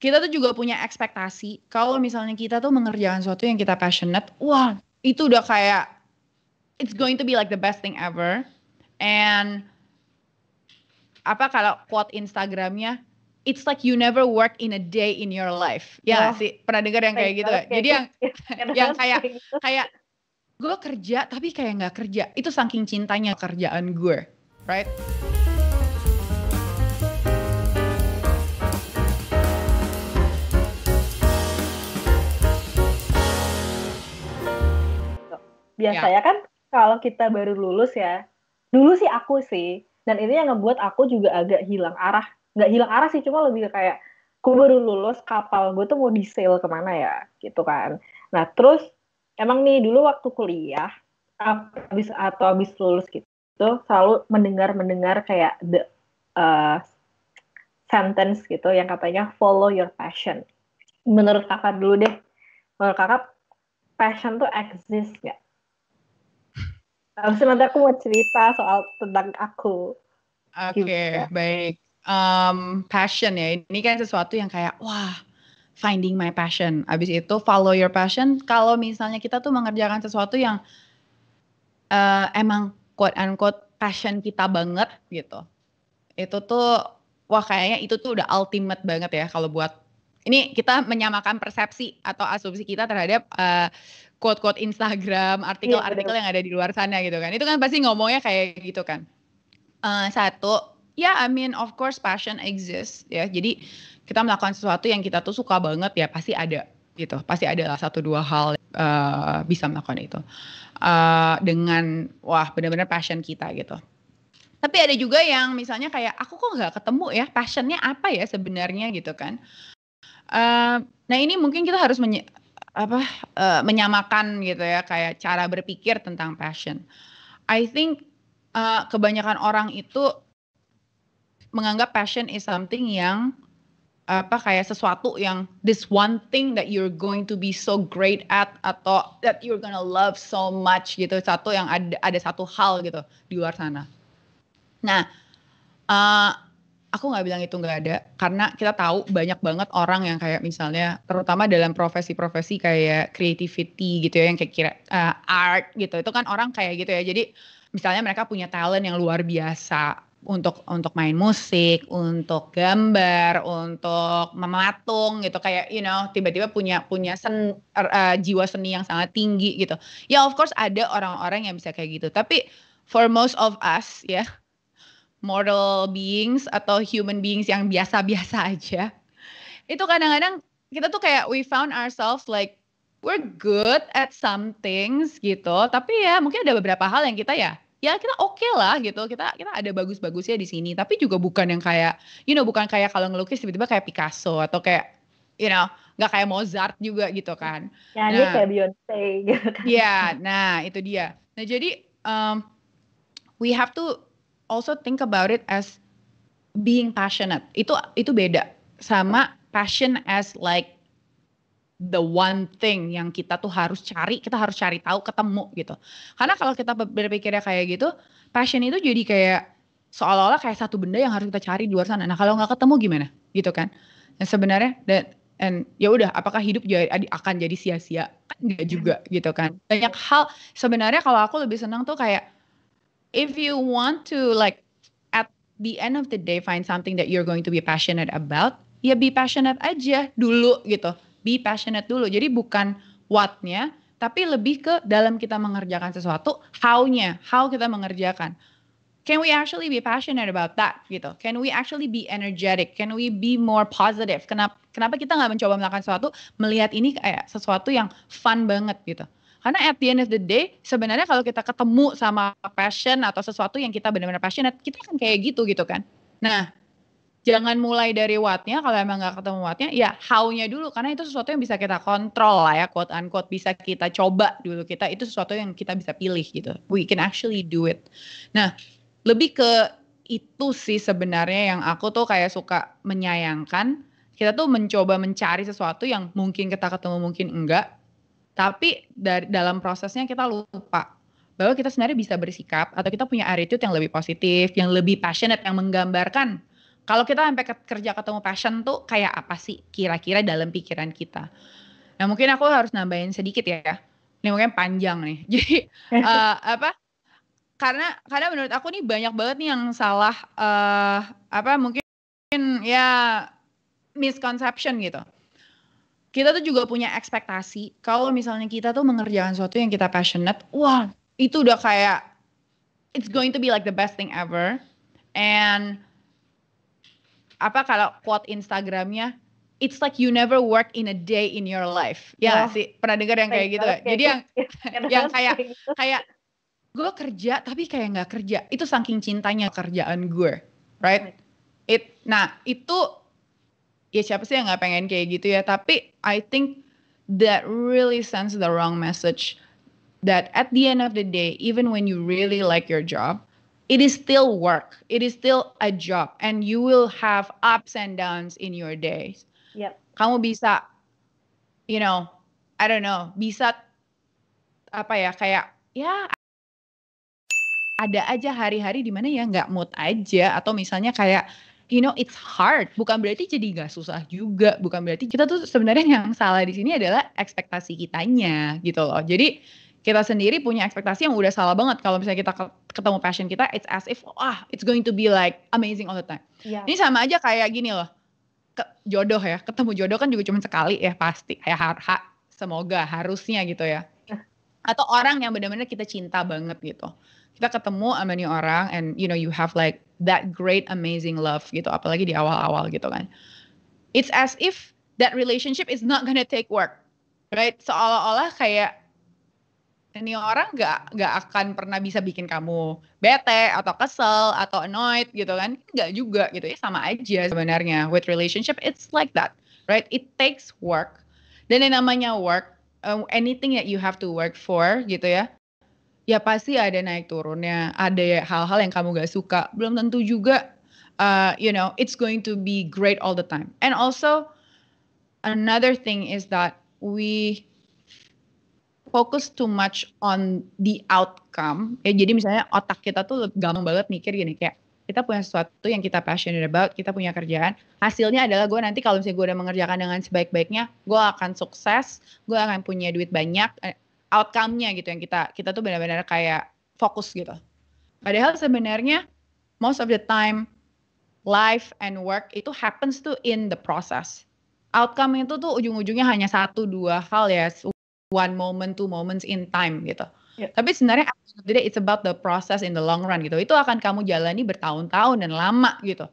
kita tuh juga punya ekspektasi kalau misalnya kita tuh mengerjakan sesuatu yang kita passionate, wah itu udah kayak it's going to be like the best thing ever. And apa kalau quote Instagramnya It's like you never work in a day in your life. Ya oh. sih, pernah dengar yang kayak gitu. Okay. Jadi yang yang kayak kayak gitu. gue kerja tapi kayak nggak kerja. Itu saking cintanya kerjaan gue, right? Ya. biasanya ya. kan kalau kita baru lulus ya dulu sih aku sih dan ini yang ngebuat aku juga agak hilang arah nggak hilang arah sih cuma lebih kayak aku baru lulus kapal gue tuh mau di sale kemana ya gitu kan nah terus emang nih dulu waktu kuliah habis atau habis lulus gitu selalu mendengar mendengar kayak the uh, sentence gitu yang katanya follow your passion menurut kakak dulu deh menurut kakak passion tuh exist nggak Habis nanti aku mau cerita soal tentang aku. Oke, okay, baik. Um, passion ya, ini kan sesuatu yang kayak wah finding my passion. Abis itu follow your passion. Kalau misalnya kita tuh mengerjakan sesuatu yang uh, emang quote unquote passion kita banget gitu, itu tuh wah kayaknya itu tuh udah ultimate banget ya kalau buat ini kita menyamakan persepsi atau asumsi kita terhadap uh, quote-quote Instagram, artikel-artikel iya, yang ada di luar sana gitu kan. Itu kan pasti ngomongnya kayak gitu kan. Uh, satu, ya yeah, I mean of course passion exists ya. Jadi kita melakukan sesuatu yang kita tuh suka banget ya pasti ada gitu. Pasti ada satu dua hal uh, bisa melakukan itu. Uh, dengan wah benar-benar passion kita gitu. Tapi ada juga yang misalnya kayak aku kok nggak ketemu ya passionnya apa ya sebenarnya gitu kan. Uh, nah ini mungkin kita harus apa uh, menyamakan gitu ya kayak cara berpikir tentang passion. I think uh, kebanyakan orang itu menganggap passion is something yang apa kayak sesuatu yang this one thing that you're going to be so great at atau that you're gonna love so much gitu satu yang ada ada satu hal gitu di luar sana. Nah, uh, aku nggak bilang itu nggak ada karena kita tahu banyak banget orang yang kayak misalnya terutama dalam profesi-profesi kayak creativity gitu ya yang kayak kira uh, art gitu itu kan orang kayak gitu ya jadi misalnya mereka punya talent yang luar biasa untuk untuk main musik, untuk gambar, untuk mematung gitu kayak you know tiba-tiba punya punya sen, uh, jiwa seni yang sangat tinggi gitu. Ya of course ada orang-orang yang bisa kayak gitu, tapi for most of us ya mortal beings atau human beings yang biasa-biasa aja itu kadang-kadang kita tuh kayak we found ourselves like we're good at some things gitu tapi ya mungkin ada beberapa hal yang kita ya ya kita oke okay lah gitu kita kita ada bagus-bagusnya di sini tapi juga bukan yang kayak you know bukan kayak kalau ngelukis tiba-tiba kayak Picasso atau kayak you know nggak kayak Mozart juga gitu kan ya nah, dia kayak Beyonce gitu kan ya nah itu dia nah jadi um, we have to also think about it as being passionate. Itu itu beda sama passion as like the one thing yang kita tuh harus cari, kita harus cari tahu, ketemu gitu. Karena kalau kita berpikirnya kayak gitu, passion itu jadi kayak seolah-olah kayak satu benda yang harus kita cari di luar sana. Nah kalau nggak ketemu gimana, gitu kan? Dan sebenarnya dan and ya udah, apakah hidup jadi, akan jadi sia-sia? Kan juga mm-hmm. gitu kan. Banyak hal sebenarnya kalau aku lebih senang tuh kayak if you want to like at the end of the day find something that you're going to be passionate about, ya be passionate aja dulu gitu. Be passionate dulu. Jadi bukan what-nya, tapi lebih ke dalam kita mengerjakan sesuatu, how-nya, how kita mengerjakan. Can we actually be passionate about that gitu? Can we actually be energetic? Can we be more positive? Kenapa kenapa kita nggak mencoba melakukan sesuatu melihat ini kayak sesuatu yang fun banget gitu? Karena at the end of the day, sebenarnya kalau kita ketemu sama passion atau sesuatu yang kita benar-benar passionate, kita kan kayak gitu gitu kan. Nah, jangan mulai dari what-nya kalau emang nggak ketemu what-nya, ya how-nya dulu karena itu sesuatu yang bisa kita kontrol lah ya, quote unquote bisa kita coba dulu kita itu sesuatu yang kita bisa pilih gitu. We can actually do it. Nah, lebih ke itu sih sebenarnya yang aku tuh kayak suka menyayangkan kita tuh mencoba mencari sesuatu yang mungkin kita ketemu mungkin enggak tapi dari dalam prosesnya kita lupa bahwa kita sebenarnya bisa bersikap atau kita punya attitude yang lebih positif, yang lebih passionate, yang menggambarkan kalau kita sampai kerja ketemu passion tuh kayak apa sih kira-kira dalam pikiran kita. Nah mungkin aku harus nambahin sedikit ya. Ini mungkin panjang nih. Jadi uh, apa? Karena karena menurut aku nih banyak banget nih yang salah uh, apa mungkin ya misconception gitu kita tuh juga punya ekspektasi kalau misalnya kita tuh mengerjakan sesuatu yang kita passionate, wah itu udah kayak it's going to be like the best thing ever. And apa kalau quote Instagramnya, it's like you never work in a day in your life. Ya yeah, sih pernah dengar yang kayak gitu. Okay. Jadi yang gitu. ya, yang kayak kayak gitu. gue kerja tapi kayak nggak kerja. Itu saking cintanya kerjaan gue, right? It, nah itu ya siapa sih yang nggak pengen kayak gitu ya tapi I think that really sends the wrong message that at the end of the day even when you really like your job it is still work it is still a job and you will have ups and downs in your days yep. kamu bisa you know I don't know bisa apa ya kayak ya ada aja hari-hari dimana ya nggak mood aja atau misalnya kayak you know it's hard bukan berarti jadi gak susah juga bukan berarti kita tuh sebenarnya yang salah di sini adalah ekspektasi kitanya gitu loh jadi kita sendiri punya ekspektasi yang udah salah banget kalau misalnya kita ketemu passion kita it's as if ah it's going to be like amazing all the time yeah. ini sama aja kayak gini loh ke, jodoh ya ketemu jodoh kan juga cuma sekali ya pasti ya har semoga harusnya gitu ya nah. atau orang yang benar-benar kita cinta banget gitu kita ketemu sama nih orang and you know you have like that great amazing love gitu apalagi di awal-awal gitu kan it's as if that relationship is not gonna take work right seolah-olah kayak ini orang gak gak akan pernah bisa bikin kamu bete atau kesel atau annoyed gitu kan Gak juga gitu ya sama aja sebenarnya with relationship it's like that right it takes work dan yang namanya work uh, anything that you have to work for gitu ya ya pasti ada naik turunnya, ada ya hal-hal yang kamu gak suka. Belum tentu juga, uh, you know, it's going to be great all the time. And also, another thing is that we focus too much on the outcome. Ya, jadi misalnya otak kita tuh gampang banget mikir gini kayak kita punya sesuatu yang kita passionate about, kita punya kerjaan. Hasilnya adalah gue nanti kalau misalnya gue udah mengerjakan dengan sebaik-baiknya, gue akan sukses, gue akan punya duit banyak, eh, outcome-nya gitu yang kita kita tuh benar-benar kayak fokus gitu. Padahal sebenarnya most of the time life and work itu happens to in the process. Outcome itu tuh ujung-ujungnya hanya satu dua hal ya, one moment two moments in time gitu. Yeah. Tapi sebenarnya jadi it's about the process in the long run gitu. Itu akan kamu jalani bertahun-tahun dan lama gitu.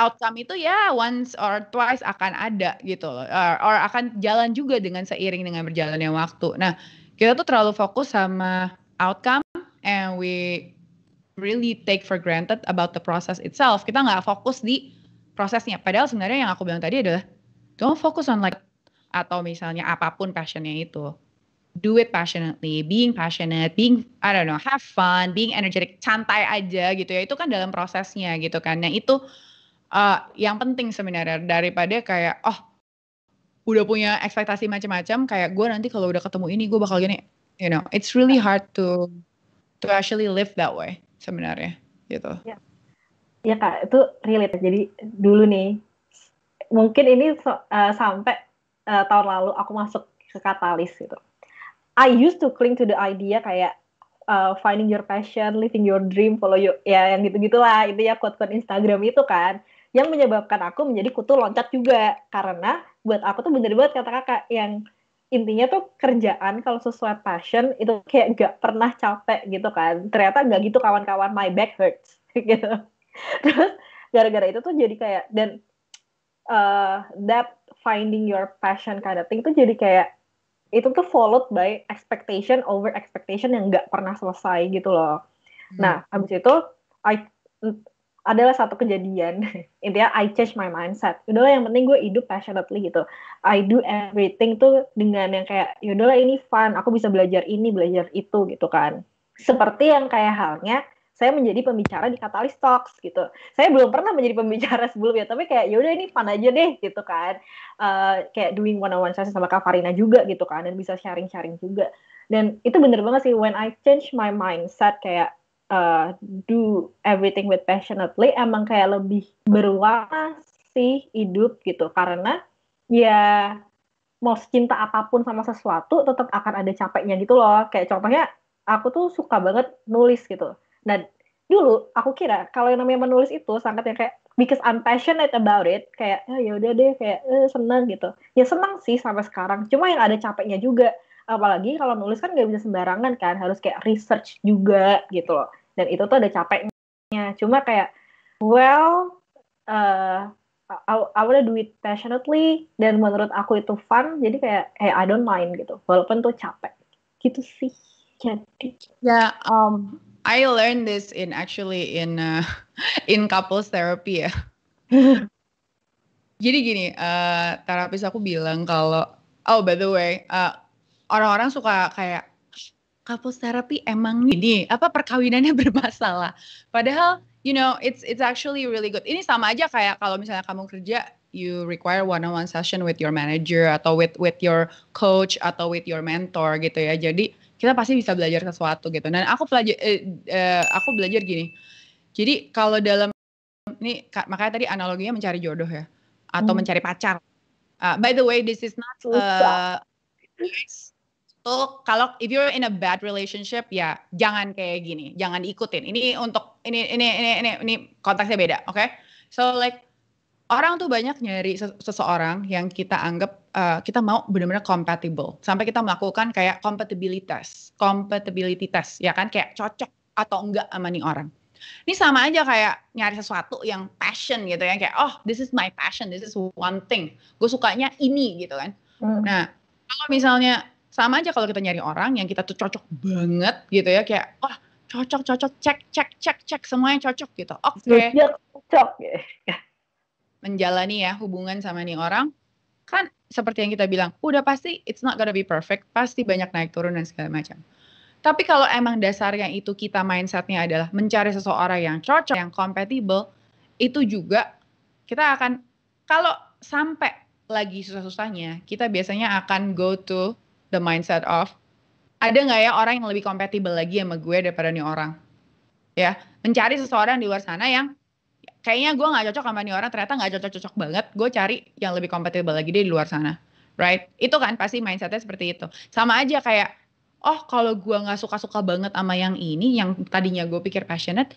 Outcome itu ya once or twice akan ada gitu loh, or, or akan jalan juga dengan seiring dengan berjalannya waktu. Nah, kita tuh terlalu fokus sama outcome and we really take for granted about the process itself. Kita nggak fokus di prosesnya. Padahal sebenarnya yang aku bilang tadi adalah don't focus on like atau misalnya apapun passionnya itu. Do it passionately, being passionate, being I don't know, have fun, being energetic, santai aja gitu ya. Itu kan dalam prosesnya gitu kan. Nah itu uh, yang penting sebenarnya daripada kayak oh udah punya ekspektasi macam-macam kayak gue nanti kalau udah ketemu ini gue bakal gini you know it's really hard to to actually live that way sebenarnya gitu ya, ya kak itu relate jadi dulu nih mungkin ini uh, sampai uh, tahun lalu aku masuk ke katalis gitu I used to cling to the idea kayak uh, finding your passion, living your dream, follow your ya yang gitu-gitulah itu ya quote-quote Instagram itu kan yang menyebabkan aku menjadi kutu loncat juga karena buat aku tuh bener banget kata kakak yang intinya tuh kerjaan kalau sesuai passion itu kayak gak pernah capek gitu kan ternyata gak gitu kawan-kawan my back hurts gitu terus gara-gara itu tuh jadi kayak dan uh, that finding your passion kind of thing tuh jadi kayak itu tuh followed by expectation over expectation yang gak pernah selesai gitu loh hmm. nah habis itu I adalah satu kejadian intinya I change my mindset udahlah yang penting gue hidup passionately gitu I do everything tuh dengan yang kayak yaudahlah ini fun aku bisa belajar ini belajar itu gitu kan seperti yang kayak halnya saya menjadi pembicara di Catalyst Talks gitu. Saya belum pernah menjadi pembicara sebelumnya, tapi kayak yaudah ini fun aja deh gitu kan. Uh, kayak doing one on one session sama Kak Farina juga gitu kan, dan bisa sharing-sharing juga. Dan itu bener banget sih, when I change my mindset kayak uh, do everything with passionately emang kayak lebih berwarna sih hidup gitu karena ya mau cinta apapun sama sesuatu tetap akan ada capeknya gitu loh kayak contohnya aku tuh suka banget nulis gitu dan dulu aku kira kalau yang namanya menulis itu sangat yang kayak because I'm passionate about it kayak oh, ya udah deh kayak eh, seneng gitu ya senang sih sampai sekarang cuma yang ada capeknya juga apalagi kalau nulis kan nggak bisa sembarangan kan harus kayak research juga gitu loh dan itu tuh ada capeknya cuma kayak well uh, I, I wanna do it passionately dan menurut aku itu fun jadi kayak hey eh, I don't mind gitu walaupun tuh capek gitu sih jadi ya yeah, um I learned this in actually in uh, in couples therapy ya jadi gini uh, terapis aku bilang kalau oh by the way uh, orang-orang suka kayak couples therapy emang ini apa perkawinannya bermasalah. Padahal you know it's it's actually really good. Ini sama aja kayak kalau misalnya kamu kerja you require one on one session with your manager atau with with your coach atau with your mentor gitu ya. Jadi kita pasti bisa belajar sesuatu gitu. Dan aku belajar eh, eh, aku belajar gini. Jadi kalau dalam ini makanya tadi analoginya mencari jodoh ya atau hmm. mencari pacar. Uh, by the way, this is not uh, itu kalau if you're in a bad relationship ya jangan kayak gini, jangan ikutin. Ini untuk ini ini ini ini, ini konteksnya beda, oke? Okay? So like orang tuh banyak nyari seseorang yang kita anggap uh, kita mau benar-benar compatible sampai kita melakukan kayak kompatibilitas, compatibility test ya kan kayak cocok atau enggak sama nih orang. Ini sama aja kayak nyari sesuatu yang passion gitu ya kayak oh this is my passion, this is one thing. Gue sukanya ini gitu kan. Hmm. Nah, kalau misalnya sama aja kalau kita nyari orang yang kita tuh cocok banget gitu ya kayak wah oh, cocok cocok cek cek cek cek semuanya cocok gitu oke okay. menjalani ya hubungan sama nih orang kan seperti yang kita bilang udah pasti it's not gonna be perfect pasti banyak naik turun dan segala macam tapi kalau emang dasarnya itu kita mindsetnya adalah mencari seseorang yang cocok yang compatible itu juga kita akan kalau sampai lagi susah-susahnya kita biasanya akan go to the mindset of ada nggak ya orang yang lebih kompatibel lagi sama gue daripada nih orang ya mencari seseorang di luar sana yang kayaknya gue nggak cocok sama nih orang ternyata nggak cocok-cocok banget gue cari yang lebih kompatibel lagi deh di luar sana right itu kan pasti mindsetnya seperti itu sama aja kayak oh kalau gue nggak suka-suka banget sama yang ini yang tadinya gue pikir passionate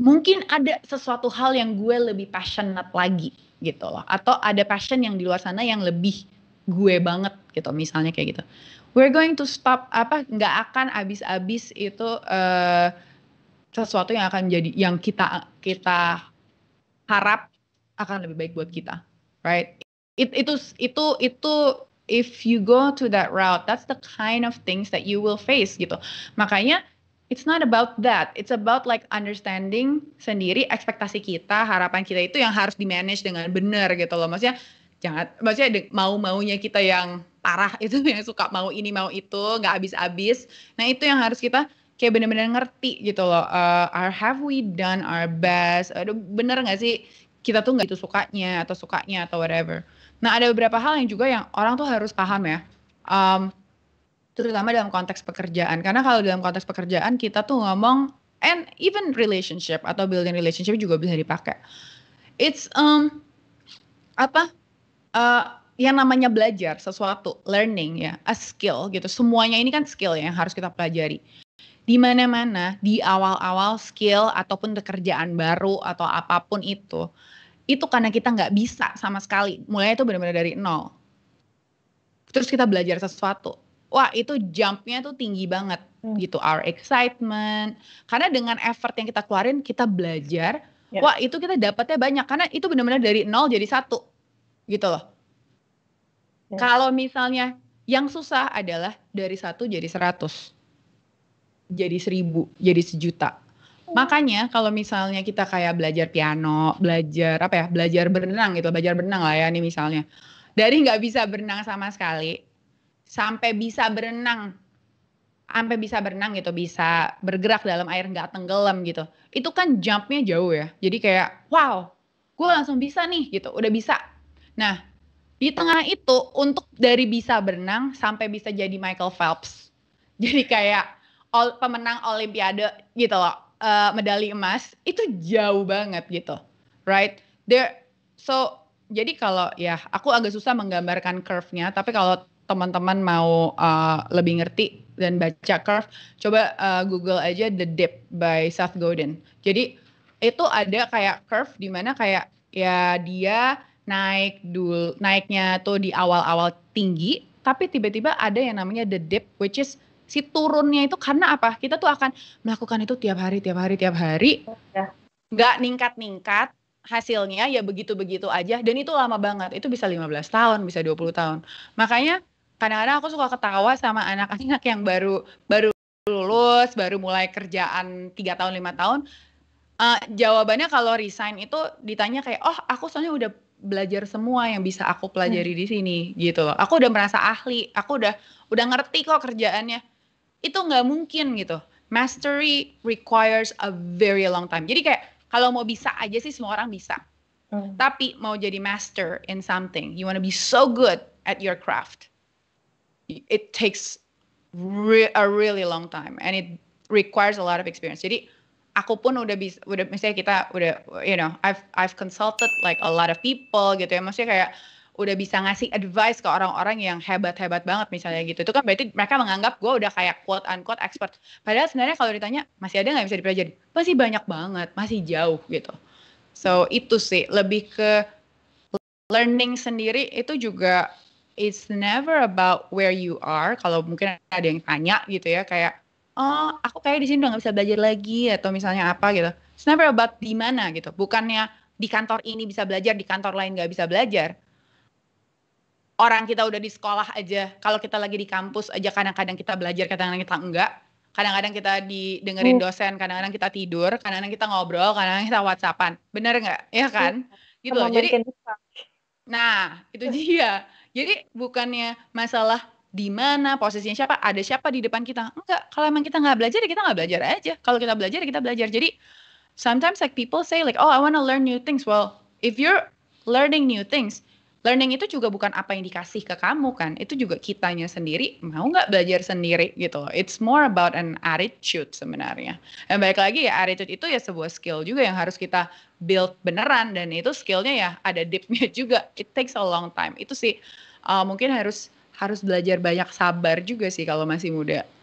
mungkin ada sesuatu hal yang gue lebih passionate lagi gitu loh atau ada passion yang di luar sana yang lebih gue banget gitu misalnya kayak gitu we're going to stop apa nggak akan abis-abis itu uh, sesuatu yang akan jadi yang kita kita harap akan lebih baik buat kita right it, itu itu itu if you go to that route that's the kind of things that you will face gitu makanya It's not about that. It's about like understanding sendiri ekspektasi kita, harapan kita itu yang harus di manage dengan benar gitu loh. Maksudnya jangan maksudnya mau maunya kita yang parah itu yang suka mau ini mau itu nggak habis-habis nah itu yang harus kita kayak benar-benar ngerti gitu loh uh, have we done our best aduh bener nggak sih kita tuh nggak itu sukanya atau sukanya atau whatever nah ada beberapa hal yang juga yang orang tuh harus paham ya um, terutama dalam konteks pekerjaan karena kalau dalam konteks pekerjaan kita tuh ngomong and even relationship atau building relationship juga bisa dipakai it's um apa uh, yang namanya belajar sesuatu, learning ya, a skill gitu. Semuanya ini kan skill ya yang harus kita pelajari. Di mana-mana di awal-awal skill ataupun pekerjaan baru atau apapun itu, itu karena kita nggak bisa sama sekali. Mulai itu benar-benar dari nol. Terus kita belajar sesuatu. Wah itu jumpnya tuh tinggi banget hmm. gitu our excitement karena dengan effort yang kita keluarin kita belajar yeah. wah itu kita dapatnya banyak karena itu benar-benar dari nol jadi satu gitu loh. Ya. Kalau misalnya yang susah adalah dari satu jadi seratus, jadi seribu, jadi sejuta. Hmm. Makanya kalau misalnya kita kayak belajar piano, belajar apa ya, belajar berenang gitu, belajar berenang lah ya nih misalnya. Dari nggak bisa berenang sama sekali, sampai bisa berenang, sampai bisa berenang gitu, bisa bergerak dalam air nggak tenggelam gitu. Itu kan jumpnya jauh ya. Jadi kayak wow, gue langsung bisa nih gitu, udah bisa Nah, di tengah itu untuk dari bisa berenang sampai bisa jadi Michael Phelps. Jadi kayak all, pemenang olimpiade gitu loh, uh, medali emas itu jauh banget gitu. Right? There so jadi kalau ya aku agak susah menggambarkan curve-nya, tapi kalau teman-teman mau uh, lebih ngerti dan baca curve, coba uh, Google aja The Dip by Seth Godin. Jadi itu ada kayak curve di mana kayak ya dia naik dul naiknya tuh di awal-awal tinggi tapi tiba-tiba ada yang namanya the dip which is si turunnya itu karena apa kita tuh akan melakukan itu tiap hari tiap hari tiap hari ya. nggak ya. ningkat-ningkat hasilnya ya begitu-begitu aja dan itu lama banget itu bisa 15 tahun bisa 20 tahun makanya kadang-kadang aku suka ketawa sama anak-anak yang baru baru lulus baru mulai kerjaan tiga tahun lima tahun uh, jawabannya kalau resign itu ditanya kayak oh aku soalnya udah belajar semua yang bisa aku pelajari hmm. di sini gitu loh. Aku udah merasa ahli, aku udah udah ngerti kok kerjaannya. Itu nggak mungkin gitu. Mastery requires a very long time. Jadi kayak kalau mau bisa aja sih semua orang bisa. Hmm. Tapi mau jadi master in something, you wanna be so good at your craft. It takes re a really long time and it requires a lot of experience. Jadi aku pun udah bisa udah misalnya kita udah you know I've I've consulted like a lot of people gitu ya maksudnya kayak udah bisa ngasih advice ke orang-orang yang hebat-hebat banget misalnya gitu itu kan berarti mereka menganggap gue udah kayak quote unquote expert padahal sebenarnya kalau ditanya masih ada nggak bisa dipelajari masih banyak banget masih jauh gitu so itu sih lebih ke learning sendiri itu juga it's never about where you are kalau mungkin ada yang tanya gitu ya kayak oh aku kayak di sini udah nggak bisa belajar lagi atau misalnya apa gitu. It's never about di mana gitu. Bukannya di kantor ini bisa belajar, di kantor lain nggak bisa belajar. Orang kita udah di sekolah aja, kalau kita lagi di kampus aja kadang-kadang kita belajar, kadang-kadang kita enggak. Kadang-kadang kita didengerin hmm. dosen, kadang-kadang kita tidur, kadang-kadang kita ngobrol, kadang-kadang kita whatsappan. Bener nggak? Ya kan? Gitu loh. Jadi, nah itu dia. Jadi bukannya masalah di mana posisinya siapa ada siapa di depan kita enggak kalau emang kita nggak belajar ya kita nggak belajar aja kalau kita belajar ya kita belajar jadi sometimes like people say like oh I wanna learn new things well if you're learning new things learning itu juga bukan apa yang dikasih ke kamu kan itu juga kitanya sendiri mau nggak belajar sendiri gitu it's more about an attitude sebenarnya dan baik lagi ya attitude itu ya sebuah skill juga yang harus kita build beneran dan itu skillnya ya ada deepnya juga it takes a long time itu sih uh, mungkin harus harus belajar banyak sabar juga sih kalau masih muda